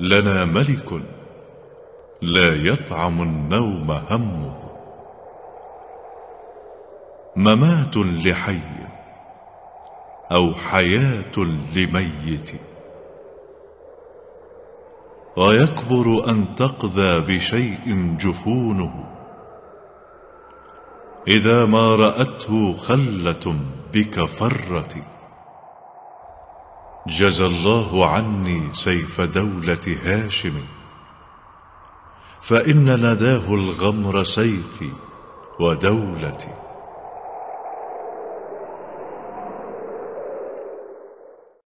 لنا ملك لا يطعم النوم همه ممات لحي أو حياة لميت ويكبر أن تقذى بشيء جفونه إذا ما رأته خلة بكفرة جزى الله عني سيف دولة هاشم فإن نداه الغمر سيفي ودولتي